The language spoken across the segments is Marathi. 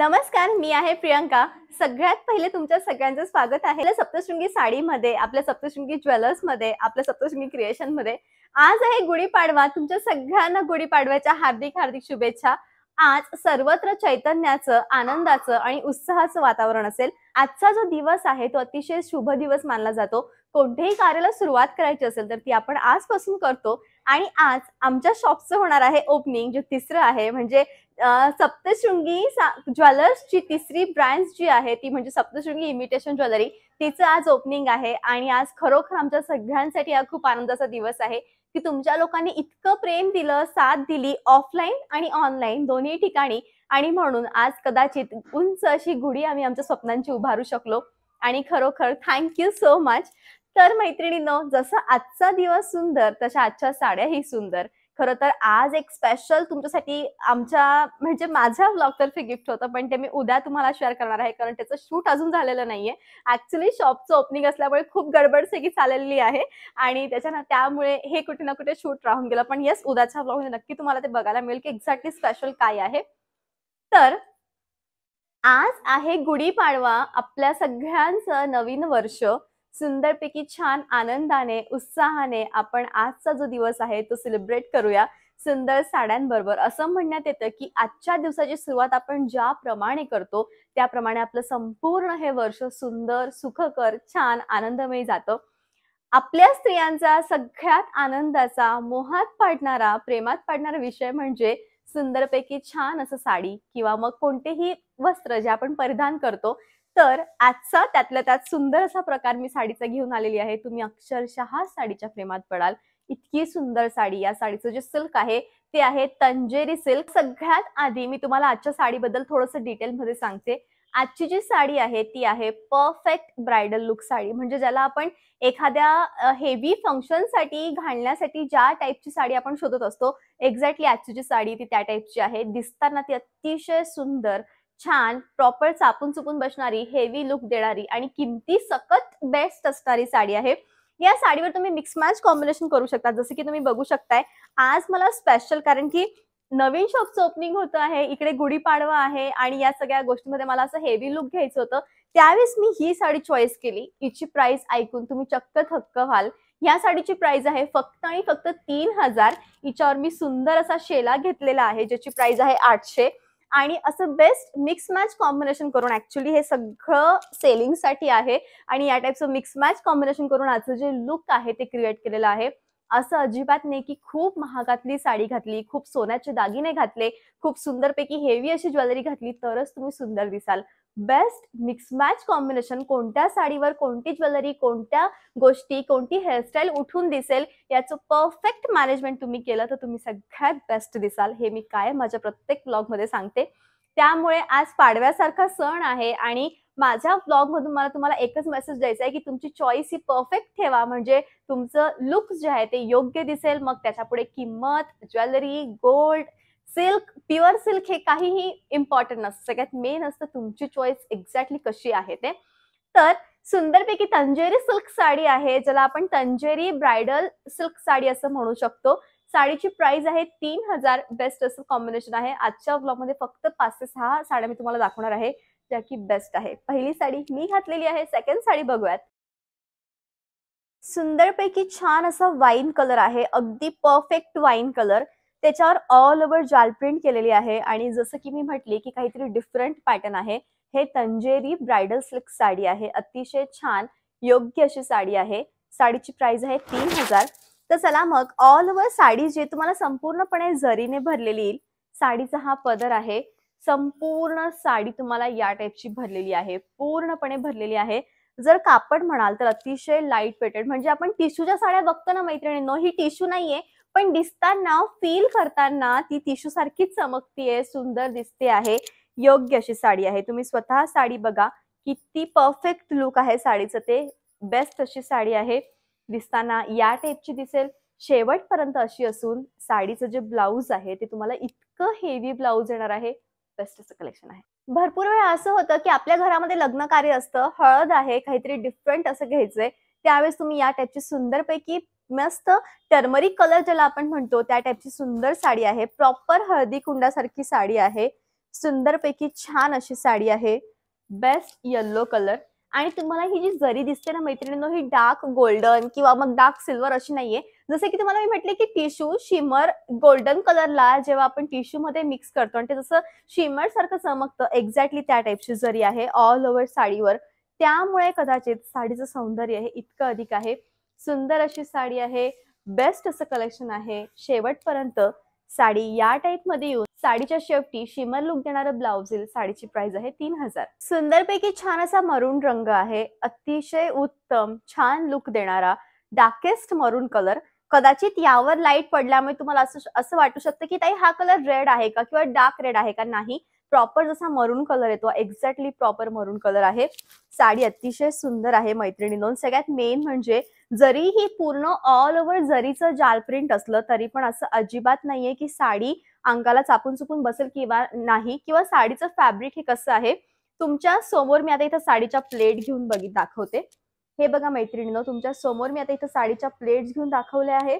नमस्कार मी आहे प्रियंका सगळ्यात पहिले तुमच्या सगळ्यांचं स्वागत आहे सप्तशृंगी साडीमध्ये आपल्या सप्तशृंगी ज्वेलर्स मध्ये आपल्या सप्तशृंगी मध्ये आज आहे गुढीपाडवा तुमच्या सगळ्यांना गुढीपाडव्याच्या हार्दिक हार्दिक शुभेच्छा आज सर्वत्र चैतन्याचं आनंदाचं आणि उत्साहाचं वातावरण असेल आजचा जो दिवस आहे तो अतिशय शुभ दिवस मानला जातो कोणत्याही कार्याला सुरुवात करायची असेल तर ती आपण आजपासून करतो आणि आज आमच्या शॉपचं होणार आहे ओपनिंग जे तिसरं आहे म्हणजे सप्तशृंगी ज्वेलर्सची तिसरी ब्रँड जी आहे ती म्हणजे सप्तशृंगी इमिटेशन ज्वेलरी तिचं आज ओपनिंग आहे आणि आज खरोखर आमच्या सगळ्यांसाठी हा खूप आनंदाचा दिवस आहे की तुमच्या लोकांनी इतकं प्रेम दिलं साथ दिली ऑफलाईन आणि ऑनलाईन दोन्ही ठिकाणी आणि म्हणून आज कदाचित उंच अशी गुढी आम्ही आमच्या स्वप्नांची उभारू शकलो आणि खरोखर थँक्यू सो मच तर मैत्रिणीनं जसं आजचा दिवस सुंदर तशा आजच्या साड्याही सुंदर खरं तर आज एक स्पेशल तुमच्यासाठी आमच्या म्हणजे माझ्या ब्लॉगतर्फे गिफ्ट होतं पण ते मी उद्या तुम्हाला शेअर करणार आहे कारण त्याचं शूट अजून झालेलं नाहीये ऍक्च्युली शॉपचं ओपनिंग असल्यामुळे खूप गडबड सगळी चाललेली आहे आणि त्याच्यानं त्यामुळे हे कुठे ना कुठे शूट राहून गेलं पण येस उद्याच्या ब्लॉगमध्ये नक्की तुम्हाला ते बघायला मिळेल की एक्झॅक्टली स्पेशल काय आहे तर आज आहे गुढीपाडवा आपल्या सगळ्यांचं नवीन वर्ष सुंदरपैकी छान आनंदाने उत्साहाने आपण आजचा जो दिवस आहे तो सेलिब्रेट करूया सुंदर साड्यांबरोबर असं म्हणण्यात येतं की आजच्या दिवसाची सुरुवात आपण प्रमाणे करतो त्याप्रमाणे आपलं संपूर्ण हे वर्ष सुंदर सुखकर छान आनंदमय जातं आपल्या स्त्रियांचा सगळ्यात आनंदाचा मोहात पाडणारा प्रेमात पाडणारा विषय म्हणजे सुंदरपैकी छान असं साडी किंवा मग कोणतेही वस्त्र जे आपण परिधान करतो तर आजचा त्यातल्या त्यात सुंदर असा प्रकार मी साडीचा घेऊन आलेली आहे तुम्ही अक्षरशः साडीच्या प्रेमात पडाल इतकी सुंदर साडी या साडीचं जे सिल्क आहे ते आहे तंजेरी सिल्क सगळ्यात आधी मी तुम्हाला आजच्या साडीबद्दल डिटेल डिटेलमध्ये सांगते आजची जी साडी आहे ती आहे परफेक्ट ब्रायडल लुक साडी म्हणजे ज्याला आपण एखाद्या हेवी फंक्शनसाठी घालण्यासाठी ज्या टाईपची साडी आपण शोधत असतो एक्झॅक्टली आजची जी साडी ती त्या टाईपची आहे दिसताना ती अतिशय सुंदर छान प्रॉपर चापून चुपून बसणारी हेवी लुक देणारी आणि किमती सकत बेस्ट असणारी साडी आहे या साडीवर तुम्ही मिक्स मॅच कॉम्बिनेशन करू शकता जसं की तुम्ही बघू शकताय आज मला स्पेशल कारण की नवीन शॉपचं ओपनिंग होत आहे इकडे गुढीपाडवा आहे आणि या सगळ्या गोष्टीमध्ये मला असं हेवी लुक घ्यायचं होतं त्यावेळेस मी ही साडी चॉईस केली हिची प्राइस ऐकून तुम्ही चक्क थक्क व्हाल या साडीची प्राइस आहे फक्त आणि फक्त तीन हजार हिच्यावर मी सुंदर असा शेला घेतलेला आहे ज्याची प्राइस आहे आठशे आणि असं बेस्ट मिक्स मॅच कॉम्बिनेशन करून ऍक्च्युली हे सगळं सेलिंगसाठी आहे आणि या टाईपचं मिक्स मॅच कॉम्बिनेशन करून आजचं जे लुक आहे ते क्रिएट केलेलं आहे असं अजिबात नाही की खूप महागातली साडी घातली खूप सोन्याचे दागिने घातले खूप सुंदरपैकी हेवी अशी ज्वेलरी घातली तरच तुम्ही सुंदर दिसाल बेस्ट मिक्स मॅच कॉम्बिनेशन कोणत्या साडीवर कोणती ज्वेलरी कोणत्या गोष्टी कोणती हेअरस्टाईल उठून दिसेल याचं परफेक्ट मॅनेजमेंट तुम्ही केलं तर तुम्ही सगळ्यात बेस्ट दिसाल हे मी काय माझ्या प्रत्येक ब्लॉगमध्ये सांगते त्यामुळे आज पाडव्यासारखा सण आहे आणि माझ्या ब्लॉगमधून मला तुम्हाला एकच मेसेज द्यायचा आहे की तुमची चॉईस ही परफेक्ट ठेवा म्हणजे तुमचं लुक्स जे आहे ते योग्य दिसेल मग त्याच्यापुढे किंमत jewellery gold silk pure silk हे काहीही इम्पॉर्टंट नसतं सगळ्यात मेन असतं तुमची चॉईस एक्झॅक्टली कशी आहे ते तर सुंदरपैकी तंजेरी सिल्क साडी आहे ज्याला आपण तंजेरी ब्रायडल सिल्क साडी असं म्हणू शकतो साडीची प्राइस आहे तीन हजार बेस्ट असं कॉम्बिनेशन आहे आजच्या मध्ये फक्त पाच ते सहा साड्या मी तुम्हाला दाखवणार आहे ज्या की बेस्ट आहे पहिली साडी मी घातलेली आहे सेकंड साडी बघूयात सुंदरपैकी छान असा वाईन कलर आहे अगदी परफेक्ट वाईन कलर त्याच्यावर ऑल ओव्हर जाल प्रिंट केलेली आहे आणि जसं की मी म्हटली की काहीतरी डिफरंट पॅटर्न आहे हे तंजेरी ब्रायडल सिल्क साडी आहे अतिशय छान योग्य अशी साडी आहे साडीची प्राइस आहे तीन हजार तर चला मग ऑल ओव्हर साडी जे तुम्हाला संपूर्णपणे जरीने भरलेली येईल साडीचा हा पदर आहे संपूर्ण साडी तुम्हाला या टाईपची भरलेली आहे पूर्णपणे भरलेली आहे जर कापड म्हणाल तर अतिशय लाईट वेटेड म्हणजे आपण टिश्यूच्या साड्या बघतो ना मैत्रिणींनो ही टिश्यू नाहीये पण दिसताना फील करताना ती टिश्यू सारखी चमकतीये सुंदर दिसते आहे योग्य अशी साडी आहे तुम्ही स्वतः साडी बघा किती परफेक्ट लुक आहे साडीचं ते बेस्ट अशी साडी आहे दिसताना या टाईपची दिसेल शेवटपर्यंत अशी असून साडीचं जे ब्लाऊज आहे ते तुम्हाला इतकं हेवी ब्लाऊज येणार आहे बेस्ट असं कलेक्शन आहे भरपूर वेळा असं होतं की आपल्या घरामध्ये लग्न कार्य असतं हळद आहे काहीतरी डिफरंट असं घ्यायचंय त्यावेळेस तुम्ही या टाईपची सुंदरपैकी मस्त टर्मरिक कलर ज्याला आपण म्हणतो त्या टाईपची सुंदर साडी आहे प्रॉपर हळदी कुंडासारखी साडी आहे सुंदरपैकी छान अशी साडी आहे बेस्ट येल्लो कलर आणि तुम्हाला ही जी जरी दिसते ना मैत्रिणींनो ही डार्क गोल्डन किंवा मग डार्क सिल्वर अशी नाहीये जसं की तुम्हाला मी म्हटले की टिश्यू शिमर गोल्डन कलरला जेव्हा आपण टिश्यू मध्ये मिक्स करतो आणि ते जसं शिमर सारखं चमकतं एक्झॅक्टली त्या टाईपची जरी आहे ऑल ओव्हर साडीवर त्यामुळे कदाचित साडीचं सौंदर्य हे इतकं अधिक आहे सुंदर अशी साडी आहे बेस्ट असं कलेक्शन आहे शेवटपर्यंत साडी या टाइप मध्ये येऊन साडीच्या शेवटी शिमर लुक देणारं ब्लाउज येईल साडीची प्राइस आहे तीन हजार सुंदरपैकी छान असा मरून रंग आहे अतिशय उत्तम छान लुक देणारा डार्केस्ट मरून कलर कदाचित यावर लाईट पडल्यामुळे तुम्हाला असं असं वाटू शकतं की ताई हा कलर रेड आहे का किंवा डार्क रेड आहे का नाही प्रॉपर जसा मरून कलर येतो एक्झॅक्टली प्रॉपर मरून कलर आहे साडी अतिशय सुंदर आहे मैत्रिणी दोन सगळ्यात मेन म्हणजे जरी ही पूर्ण ऑल ओव्हर जरीचं जाल प्रिंट असलं तरी पण असं अजिबात नाहीये की साडी अंगाला चापून चुकून बसेल किंवा नाही किंवा साडीचं फॅब्रिक हे कसं आहे तुमच्या समोर मी आता इथं साडीच्या प्लेट घेऊन बघित दाखवते हे बघा मैत्रिणीनो तुमच्या समोर मी आता इथं साडीच्या प्लेट्स घेऊन दाखवल्या आहे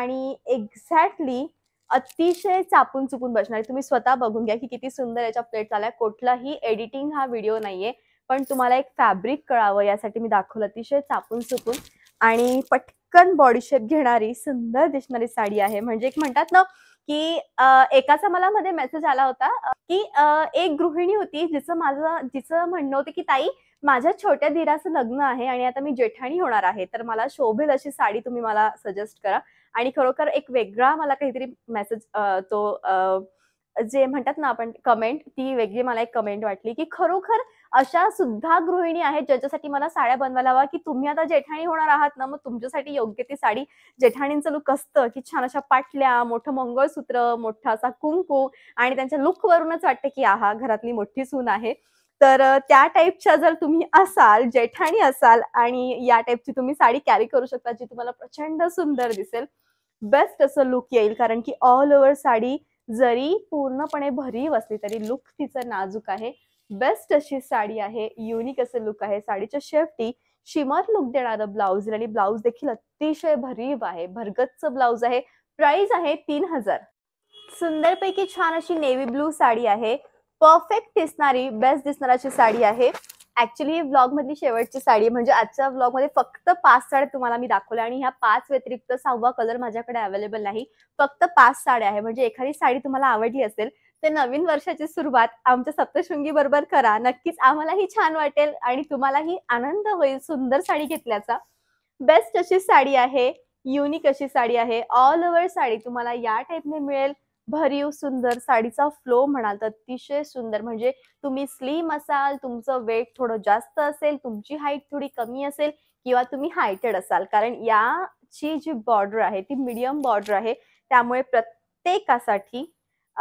आणि एक्झॅक्टली अतिशय चापून चुकून बसणार तुम्ही स्वतः बघून घ्या की किती सुंदर याच्या प्लेट आल्या कुठलाही एडिटिंग हा व्हिडिओ नाहीये पण तुम्हाला एक फॅब्रिक कळावं यासाठी मी दाखवलं अतिशय चापून चुकून आणि पटकन बॉडी शेप घेणारी सुंदर दिसणारी साडी आहे म्हणजे एक म्हणतात ना की एकाचा मला मध्ये मेसेज आला होता की एक गृहिणी होती जिचं माझं जिचं म्हणणं होतं की ताई माझ्या छोट्या दिराचं लग्न आहे आणि आता मी जेठाणी होणार आहे तर मला शोभेल अशी साडी तुम्ही मला सजेस्ट करा आणि खरोखर एक वेगळा मला काहीतरी मेसेज तो जे म्हणतात ना आपण कमेंट ती वेगळी मला एक कमेंट वाटली की खरोखर अशा सुद्धा गृहिणी आहेत ज्याच्यासाठी मला साड्या बनवायला हवा की तुम्ही आता जेठाणी होणार आहात ना मग तुमच्यासाठी योग्य ती साडी जेठाणींचं लुक असतं की छान अशा पाटल्या मोठं मंगळसूत्र मोठा असा कुंकू आणि त्यांच्या लुकवरूनच वाटतं की आहा घरातली मोठी सून आहे तर त्या टाईपच्या जर तुम्ही असाल जेठाणी असाल आणि या टाईपची तुम्ही साडी कॅरी करू शकता जी तुम्हाला प्रचंड सुंदर दिसेल बेस्ट असं लुक येईल कारण की ऑल ओव्हर साडी जरी पूर्णपणे भरीव असली तरी लुक तिचं नाजूक आहे बेस्ट अशी साडी आहे युनिक असं लुक आहे साडीच्या शेफ्टी शिमर लुक देणारं ब्लाऊज आणि ब्लाऊज देखील अतिशय भरीव आहे भरगतच ब्लाऊज आहे प्राइस आहे तीन हजार सुंदरपैकी छान अशी नेव्ही ब्लू साडी आहे परफेक्ट दिसणारी बेस्ट दिसणाराची साडी आहे ऍक्च्युली ही मधली शेवटची साडी म्हणजे आजच्या ब्लॉग मध्ये फक्त पाच साड्या तुम्हाला मी दाखवल्या आणि ह्या पाच व्यतिरिक्त सहावा कलर माझ्याकडे अवेलेबल नाही फक्त पाच साड्या आहे म्हणजे एखादी साडी तुम्हाला आवडली असेल तर नवीन वर्षाची सुरुवात आमच्या सप्तशृंगी बरोबर करा नक्कीच आम्हालाही छान वाटेल आणि तुम्हालाही आनंद होईल सुंदर साडी घेतल्याचा बेस्ट अशी साडी आहे युनिक अशी साडी आहे ऑल ओव्हर साडी तुम्हाला या टाईपने मिळेल भरीव सुंदर साडीचा फ्लो म्हणाल तर अतिशय सुंदर म्हणजे तुम्ही स्लिम असाल तुमचं वेट थोडं जास्त असेल तुमची हाईट थोडी कमी असेल किंवा तुम्ही हायटेड असाल कारण याची जी बॉर्डर आहे ती मिडियम बॉर्डर आहे त्यामुळे प्रत्येकासाठी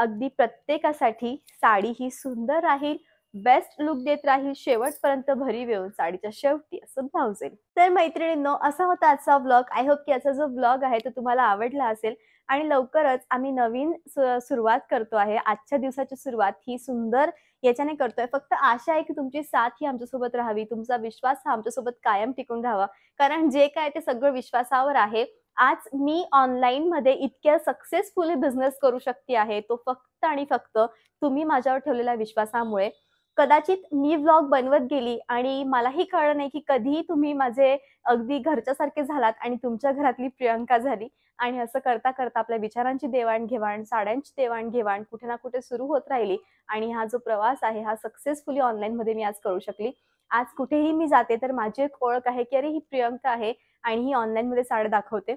अगदी प्रत्येकासाठी साडी ही सुंदर राहील बेस्ट लुक देत राहील शेवटपर्यंत भरीव येऊन साडीच्या शेवटी असं भावजेल तर मैत्रिणींनो असा होता आजचा व्लॉग आय होप की याचा जो व्लॉग आहे तो तुम्हाला आवडला असेल आणि लवकरच आम्ही नवीन सुरुवात करतो आहे आजच्या दिवसाची सुरुवात ही सुंदर याच्याने करतोय फक्त आशा आहे की तुमची साथ ही आमच्यासोबत राहावी तुमचा विश्वास हा आमच्यासोबत कायम टिकून राहावा कारण जे काय ते सगळं विश्वासावर आहे आज मी ऑनलाईन मध्ये इतक्या सक्सेसफुली बिझनेस करू शकते आहे तो फक्त आणि फक्त तुम्ही माझ्यावर ठेवलेल्या विश्वासामुळे कदाचित मी व्लॉग बनवत गेली आणि मलाही कळलं नाही की कधीही तुम्ही माझे अगदी घरच्यासारखे झालात आणि तुमच्या घरातली प्रियंका झाली आणि असं करता करता आपल्या विचारांची देवाणघेवाण साड्यांची देवाणघेवाण कुठे ना कुठे सुरू होत राहिली आणि हा जो प्रवास आहे हा सक्सेसफुली ऑनलाईनमध्ये मी आज करू शकली आज कुठेही मी जाते तर माझी एक ओळख आहे की अरे ही प्रियंका आहे आणि ही ऑनलाईनमध्ये साड्या दाखवते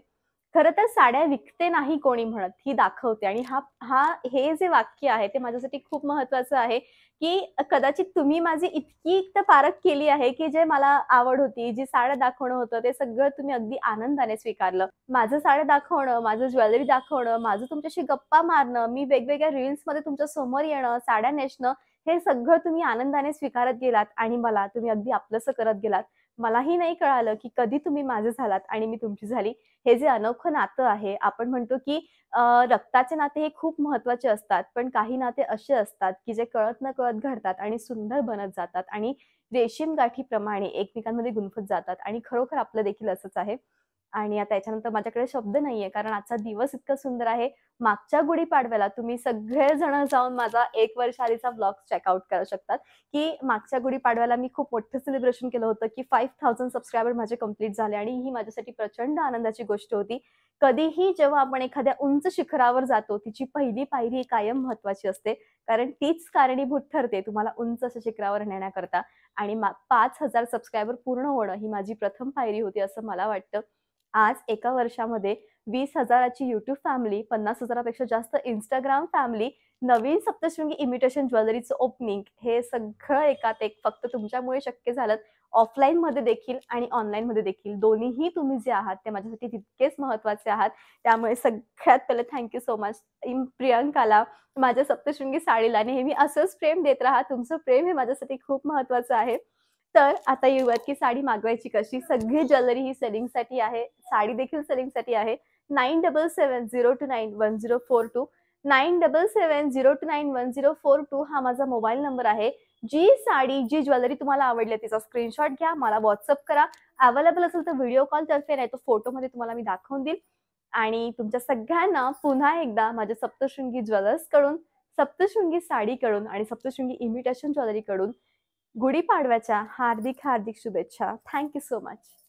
खरं तर साड्या विकते नाही कोणी म्हणत ही दाखवते आणि हा हा हे जे वाक्य आहे ते माझ्यासाठी खूप महत्वाचं आहे की कदाचित तुम्ही माझी इतकी तर पारख केली आहे की जे मला आवड होती जी साड्या दाखवणं होतं ते सगळं तुम्ही अगदी आनंदाने स्वीकारलं माझं साड्या दाखवणं माझं ज्वेलरी दाखवणं माझं तुमच्याशी गप्पा मारणं मी वेगवेगळ्या रील्समध्ये तुमच्या समोर येणं साड्या नेसणं हे सगळं तुम्ही आनंदाने स्वीकारत गेलात आणि मला तुम्ही अगदी आपलंसं करत गेलात मलाही नाही कळालं की कधी तुम्ही माझे झालात आणि मी तुमची झाली हे जे अनोखं नातं आहे आपण म्हणतो की रक्ताचे नाते हे खूप महत्वाचे असतात पण काही नाते असे असतात की जे कळत न कळत घडतात आणि सुंदर बनत जातात आणि रेशीम गाठीप्रमाणे एकमेकांमध्ये गुंफत जातात आणि खरोखर आपलं देखील असंच आहे आणि आता याच्यानंतर माझ्याकडे शब्द नाहीये कारण आजचा दिवस इतका सुंदर आहे मागच्या गुढीपाडव्याला तुम्ही सगळेजण जाऊन माझा एक वर्ष आधीचा ब्लॉग चेकआउट करू शकतात की मागच्या गुढीपाडव्याला मी खूप मोठं सेलिब्रेशन केलं होतं की फाईव्ह थाउजंड सबस्क्रायबर माझे कम्प्लीट झाले आणि ही माझ्यासाठी प्रचंड आनंदाची गोष्ट होती कधीही जेव्हा आपण एखाद्या उंच शिखरावर जातो तिची पहिली पायरी कायम महत्वाची असते कारण तीच कारणीभूत ठरते तुम्हाला उंच अशा शिखरावर नेण्याकरता आणि पाच हजार सबस्क्रायबर पूर्ण होणं ही माझी प्रथम पायरी होती असं मला वाटतं आज एका वर्षामध्ये वीस हजाराची युट्यूब फॅमिली पन्नास हजारापेक्षा जास्त इंस्टाग्राम फॅमिली नवीन सप्तशृंगी इमिटेशन ज्वेलरीचं ओपनिंग हे सगळं एकात एक फक्त तुमच्यामुळे शक्य झालं ऑफलाईन मध्ये देखील आणि ऑनलाईन मध्ये देखील दोन्हीही तुम्ही जे आहात ते माझ्यासाठी तितकेच महत्वाचे आहात त्यामुळे सगळ्यात पहिले थँक्यू सो मच प्रियंकाला माझ्या सप्तशृंगी साडीला नेहमी असंच प्रेम देत राहा तुमचं प्रेम हे माझ्यासाठी खूप महत्वाचं आहे तर आता येऊयात की साडी मागवायची कशी सगळी ज्वेलरी ही सेलिंगसाठी आहे साडी देखील सेलिंगसाठी आहे nine double seven zero two nine one zero four two nine double seven zero two nine one zero four two हा माझा मोबाईल नंबर आहे जी साडी जी ज्वेलरी तुम्हाला आवडली तिचा स्क्रीनशॉट घ्या मला व्हॉट्सअप करा अवेलेबल असेल तर व्हिडिओ कॉल तर्फे नाही तर फोटोमध्ये तुम्हाला मी दाखवून देईल आणि तुमच्या सगळ्यांना पुन्हा एकदा माझ्या सप्तशृंगी ज्वेलर्स कडून सप्तशृंगी साडीकडून आणि सप्तशृंगी इमिटेशन ज्वेलरीकडून गुढीपाडव्याच्या हार्दिक हार्दिक शुभेच्छा थँक्यू सो मच